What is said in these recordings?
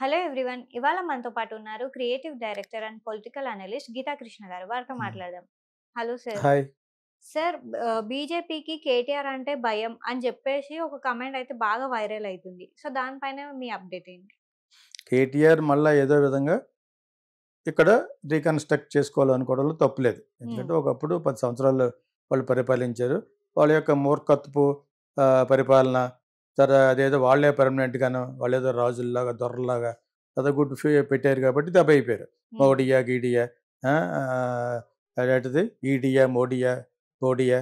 Hello everyone ఇవాళ మనతో పాటు ఉన్నారు creative director and political analyst Geetha Krishna garu వారితో మాట్లాడదాం హలో సార్ సార్ బీజేపీకి కేటీఆర్ అంటే భయం అని చెప్పేసి ఒక కమెంట్ అయితే బాగా వైరల్ అవుతుంది సో దానిపైన మీ అప్డేట్ ఏంటి కేటీఆర్ మళ్ళీ ఏదో విధంగా ఇక్కడ రీకన్స్ట్రక్ట్ చేసుకోవాలనుకోవడంలో తప్పులేదు ఎందుకంటే ఒకప్పుడు పది సంవత్సరాలు వాళ్ళు పరిపాలించారు వాళ్ళ యొక్క మూర్ఖత్వపు పరిపాలన తర్వాత అదేదో వాళ్ళే పర్మనెంట్గాను వాళ్ళేదో రాజుల్లాగా దొరలాగా ఫీ పెట్టారు కాబట్టి దెబ్బ అయిపోయారు మోడియా గీడియా అదేంటిది ఈడియా మోడియా గోడియా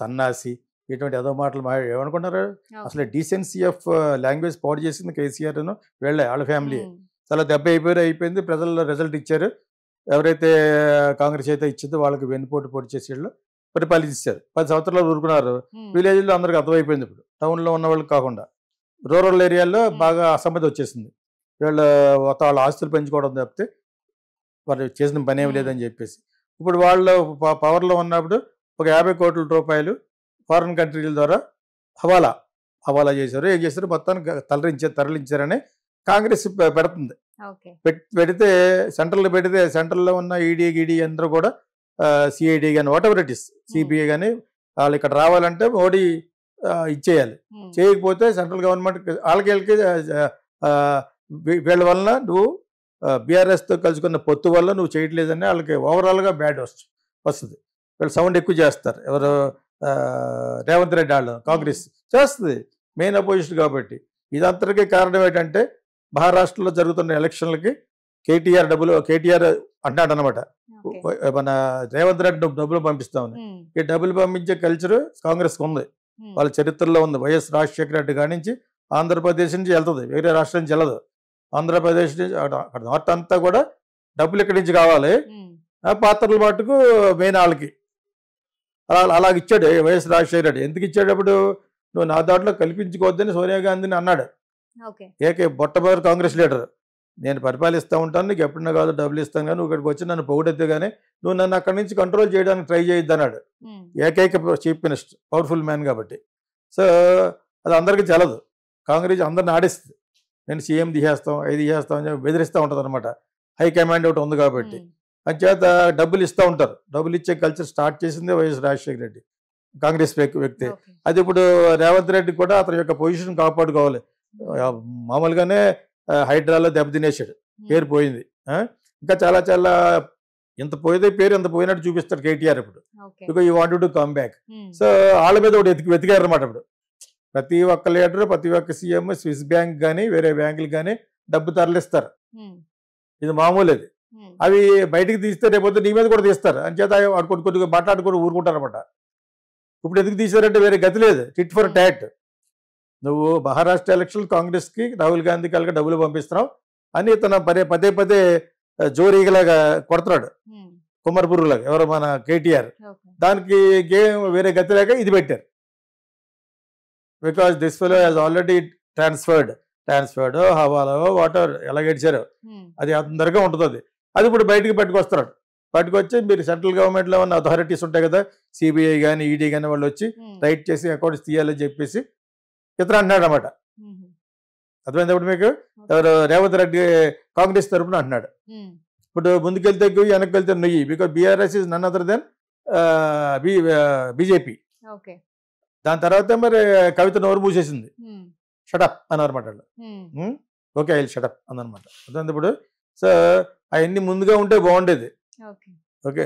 సన్నాసి ఇటువంటి ఏదో మాటలు మా ఏమనుకుంటున్నారు అసలు డీసెన్సీ ఆఫ్ లాంగ్వేజ్ పాడు చేసింది కేసీఆర్ను వెళ్ళే వాళ్ళ ఫ్యామిలీ చాలా దెబ్బ అయిపోయారు అయిపోయింది ప్రజల్లో రిజల్ట్ ఇచ్చారు ఎవరైతే కాంగ్రెస్ అయితే ఇచ్చిందో వాళ్ళకి వెన్నుపోటు పోటీ చేసేళ్ళు పరిపాలించారు పది సంవత్సరాలు ఊరుకున్నారు విలేజ్లో అందరికి అర్థమైపోయింది ఇప్పుడు టౌన్ లో ఉన్న వాళ్ళకి కాకుండా రూరల్ ఏరియాల్లో బాగా అసమ్మతి వచ్చేసింది వీళ్ళ వాళ్ళ ఆస్తులు పెంచుకోవడం తప్పితే వాళ్ళు చేసిన పని ఏమి లేదని చెప్పేసి ఇప్పుడు వాళ్ళు పవర్లో ఉన్నప్పుడు ఒక యాభై కోట్ల రూపాయలు ఫారిన్ కంట్రీల ద్వారా హవాలా హవాలా చేశారు ఏం చేశారు మొత్తాన్ని తరలించారు తరలించారని కాంగ్రెస్ పెడుతుంది పెడితే సెంట్రల్ పెడితే సెంట్రల్లో ఉన్న ఈడీ గీడీ అందరూ కూడా సిఐడి కానీ whatever it is CPI కానీ వాళ్ళు ఇక్కడ రావాలంటే మోడీ ఇచ్చేయాలి hmm. చేయకపోతే సెంట్రల్ గవర్నమెంట్ వాళ్ళకి వెళ్ళి వీళ్ళ వలన నువ్వు బీఆర్ఎస్తో కలుసుకున్న పొత్తు వల్ల నువ్వు చేయట్లేదని వాళ్ళకి ఓవరాల్గా బ్యాడ్ వస్తుంది వస్తుంది వీళ్ళు సౌండ్ ఎక్కువ చేస్తారు ఎవరు రేవంత్ రెడ్డి వాళ్ళు hmm. కాంగ్రెస్ చేస్తుంది మెయిన్ అపోజిషన్ కాబట్టి ఇదంతటికీ కారణం ఏంటంటే మహారాష్ట్రలో జరుగుతున్న ఎలక్షన్లకి కేటీఆర్ డబ్బులు కేటీఆర్ అంటున్నాడు అనమాట మన రేవంత్ రెడ్డి డబ్బులు పంపిస్తామని ఈ డబ్బులు పంపించే కల్చర్ కాంగ్రెస్ ఉంది వాళ్ళ చరిత్రలో ఉంది వైఎస్ రాజశేఖర రెడ్డి కాడి నుంచి ఆంధ్రప్రదేశ్ నుంచి వెళ్తుంది వేరే రాష్ట్రం నుంచి వెళ్ళదు ఆంధ్రప్రదేశ్ నుంచి అక్కడ నార్త్ అంతా కూడా డబ్బులు ఇక్కడి నుంచి కావాలి పాత్రల మటుకు మెయిన్ వాళ్ళకి అలా అలాగ ఇచ్చాడు వైఎస్ రాజశేఖర రెడ్డి ఎందుకు ఇచ్చేటప్పుడు నువ్వు నా దాంట్లో కల్పించుకోవద్దని సోనియా గాంధీని అన్నాడు ఏకే బొట్టబోరు కాంగ్రెస్ లీడర్ నేను పరిపాలిస్తూ ఉంటాను నీకు ఎప్పుడన్నా కాదు డబ్బులు ఇస్తాను కానీ నువ్వు ఇక్కడికి వచ్చి నన్ను పొగడద్దు కానీ నువ్వు నన్ను అక్కడి నుంచి కంట్రోల్ చేయడానికి ట్రై చేయొద్దు అన్నాడు ఏకైక చీఫ్ మినిస్టర్ పవర్ఫుల్ మ్యాన్ కాబట్టి సో అది అందరికీ చలదు కాంగ్రెస్ అందరిని ఆడిస్తుంది నేను సీఎం తీసేస్తాం ఇది తీసేస్తాం అని బెదిరిస్తూ ఉంటుంది అనమాట హైకమాండ్ ఒకటి ఉంది కాబట్టి అంచేత డబ్బులు ఇస్తూ ఉంటారు డబ్బులు ఇచ్చే కల్చర్ స్టార్ట్ చేసిందే వైఎస్ రాజశేఖర రెడ్డి కాంగ్రెస్ వ్యక్తి అది ఇప్పుడు రేవంత్ రెడ్డి కూడా అతని యొక్క పొజిషన్ కాపాడుకోవాలి మామూలుగానే హైడ్రాలో దెబ్బతినేసాడు పేరు పోయింది ఇంకా చాలా చాలా ఎంత పోయితే పేరు ఎంత పోయినట్టు చూపిస్తాడు కేటీఆర్ ఇప్పుడు because he want to come back so వాళ్ళ మీద ఒకటి వెతికి వెతికారు అనమాట ఇప్పుడు ప్రతి ఒక్క లీడర్ ప్రతి ఒక్క సీఎం స్విస్ బ్యాంక్ కానీ వేరే బ్యాంకులు కానీ డబ్బు తరలిస్తారు ఇది మామూలు అది అవి బయటకు తీస్తే రేపొద్దు నీ మీద కూడా తీస్తారు చేత వాడు కొద్దిగా మాట్లాడుకొని ఊరుకుంటారు అనమాట ఇప్పుడు ఎందుకు తీసారంటే వేరే గతి లేదు టిట్ ఫర్ టాట్ నువ్వు మహారాష్ట్ర ఎలక్షన్ కాంగ్రెస్కి రాహుల్ గాంధీ కలిగి డబ్బులు పంపిస్తున్నావు అని తన పదే పదే పదే జోరీగలాగా కొడుతున్నాడు కుమర్పురులాగా ఎవరు మన కేటీఆర్ దానికి గేమ్ వేరే గతి లేక ఇది పెట్టారు because this fellow has already transferred transferred హవాలో వాటర్ ఎలా గడిచారో అది అందరిగా ఉంటుంది అది ఇప్పుడు బయటకు పెట్టుకొస్తున్నాడు పట్టుకొచ్చి మీరు సెంట్రల్ గవర్నమెంట్లో ఉన్న అథారిటీస్ ఉంటాయి కదా సిబిఐ కానీ ఈడీ కానీ వాళ్ళు వచ్చి రైట్ చేసి అకౌంట్స్ తీయాలని చెప్పేసి ఇతను అంటున్నాడు అనమాట అర్థమైంది ఇప్పుడు మీకు ఎవరు రేవంత్ రెడ్డి కాంగ్రెస్ తరఫున అంటున్నాడు ఇప్పుడు ముందుకెళ్తే గు వెనక్కి వెళ్తే నొయ్యి because BRS is none other than BJP దాని తర్వాత మరి కవిత నోరు మూసేసింది షటప్ అన్నారన్నమాట ఓకే ఐ షటప్ అందనమాట అర్థమైంది ఇప్పుడు సో అవన్నీ ముందుగా ఉంటే బాగుండేది ఓకే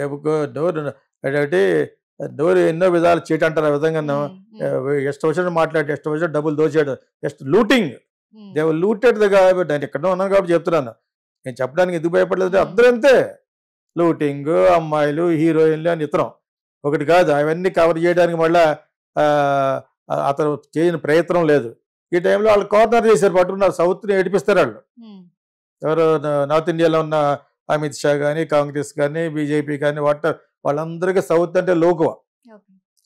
డోర్ అంటే నోరు ఎన్నో విధాలు చీట అంటారు ఆ విధంగా ఎస్ట్ వచ్చిన మాట్లాడి ఎస్ట్ వచ్చిన డబ్బులు దోచేయడం జస్ట్ లూటింగ్ దేవ లూటెడ్ దగ్గర నేను ఎక్కడో ఉన్నాను కాబట్టి చెప్తున్నాను నేను చెప్పడానికి ఎందుకు భయపడలేదు అందరూ అంతే లూటింగ్ అమ్మాయిలు హీరోయిన్లు అని ఇతరం ఒకటి కాదు అవన్నీ కవర్ చేయడానికి మళ్ళా అతను చేయని ప్రయత్నం లేదు ఈ టైంలో వాళ్ళు కార్నర్ చేశారు పట్టుకున్నారు సౌత్ని ఏడిపిస్తారు వాళ్ళు ఎవరు నార్త్ ఇండియాలో ఉన్న అమిత్ షా కానీ కాంగ్రెస్ కానీ బీజేపీ కానీ వాటర్ వాళ్ళందరికీ సౌత్ అంటే లోకువ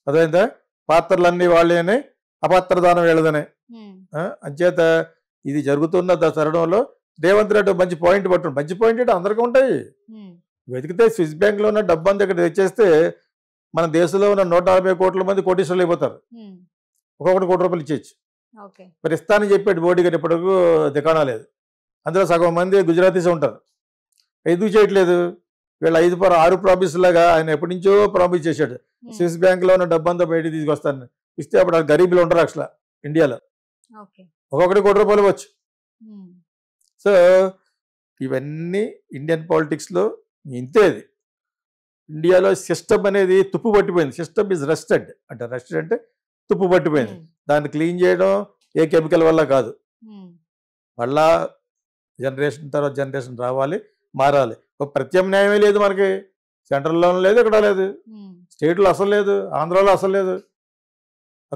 అదైతే పాత్రలన్నీ వాళ్ళేనే అపాత్రదానం వెళ్ళదని అంచేత ఇది జరుగుతున్న తరుణంలో రేవంత్ రెడ్డి మంచి పాయింట్ పట్టుడు మంచి పాయింట్ అంటే అందరికీ ఉంటాయి వెతికితే స్విస్ బ్యాంక్ లో ఉన్న డబ్బు అంతా ఇక్కడ తెచ్చేస్తే మన దేశంలో ఉన్న నూట యాభై కోట్ల మంది కోటీశ్వరులు అయిపోతారు ఒక్కొక్కటి కోటి రూపాయలు ఇచ్చేయచ్చు మరి ఇస్తానని చెప్పాడు మోడీ ఇప్పటికూ దికాణాలేదు అందులో సగం మంది గుజరాతీసే ఉంటారు ఎందుకు చేయట్లేదు వీళ్ళు ఐదు పర్ ఆరు ప్రామిస్ లాగా ఆయన ఎప్పటి నుంచో ప్రామిస్ చేశాడు స్విస్ లో ఉన్న డబ్బంతా బయట తీసుకొస్తాను ఇస్తే అప్పుడు గరీబులు ఉండరు అసలు ఇండియాలో ఒక్కొక్కటి కోటి రూపాయలు ఇవ్వచ్చు సో ఇవన్నీ ఇండియన్ పాలిటిక్స్లో ఇంతే అది ఇండియాలో సిస్టమ్ అనేది తుప్పు పట్టిపోయింది సిస్టమ్ ఇస్ రెస్టెడ్ అంటే రెస్టెడ్ అంటే తుప్పు పట్టిపోయింది దాన్ని క్లీన్ చేయడం ఏ కెమికల్ వల్ల కాదు మళ్ళా జనరేషన్ తర్వాత జనరేషన్ రావాలి మారాలి ఒక ప్రత్యామ్నాయమే లేదు మనకి సెంట్రల్లో లేదు ఇక్కడ లేదు స్టేట్లో అసలు లేదు ఆంధ్రాలో అసలు లేదు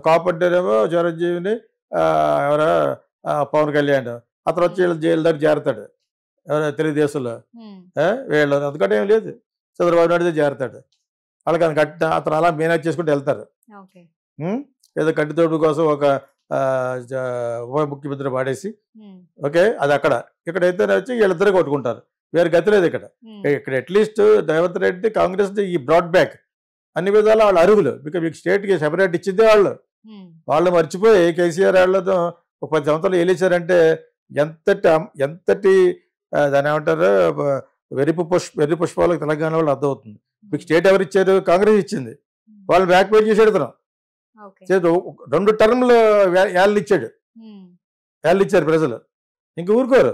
కాపాడ్డారేమో చిరంజీవిని ఎవరో పవన్ కళ్యాణ్ అతను వచ్చి వీళ్ళు జైలు దాకా చేరతాడు ఎవరో తెలుగుదేశంలో వీళ్ళు అందుకంటే ఏం లేదు చంద్రబాబు నాయుడు చేరతాడు వాళ్ళకి అది అతను అలా మేనేజ్ చేసుకుంటూ వెళ్తారు ఏదో కంటితోడు కోసం ఒక ఉప ముఖ్యమంత్రి పాడేసి ఓకే అది అక్కడ ఇక్కడైతే వచ్చి వీళ్ళిద్దరే కొట్టుకుంటారు వేరే గతి లేదు ఇక్కడ ఇక్కడ అట్లీస్ట్ రేవంత్ రెడ్డి కాంగ్రెస్ ఈ బ్రాడ్ బ్యాక్ అన్ని విధాలు వాళ్ళు అరుగులు బికాజ్ మీకు కి సెపరేట్ ఇచ్చిందే వాళ్ళు వాళ్ళు మర్చిపోయి కేసీఆర్ వాళ్ళతో ఒక పది సంవత్సరాలు ఏలేశారంటే ఎంతటి ఎంతటి దాని ఏమంటారు వెరిపు పుష్ప వెర్రి పుష్పాలకు తెలంగాణ వాళ్ళు అర్థమవుతుంది మీకు స్టేట్ ఎవరు ఇచ్చారు కాంగ్రెస్ ఇచ్చింది వాళ్ళు బ్యాక్ పే చేసి ఎడుతున్నాం రెండు టర్మ్లు వాళ్ళు ఇచ్చాడు వాళ్ళు ఇచ్చారు ప్రజలు ఇంక ఊరుకోరు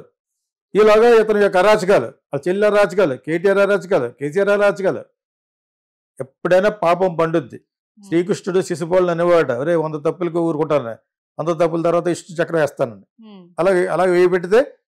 ఈలోగా ఇతని యొక్క అరాచకాలు ఆ చెల్లి అరాచకాలు కేటీఆర్ అరాచకాలు కేసీఆర్ అరాచకాలు ఎప్పుడైనా పాపం పండుద్ది శ్రీకృష్ణుడు శిశుపాలను అనేవాడు అరే వంద తప్పులకు ఊరుకుంటాను వంద తప్పుల తర్వాత ఇష్ట చక్రం వేస్తానండి అలాగే అలాగే వేయబెట్టితే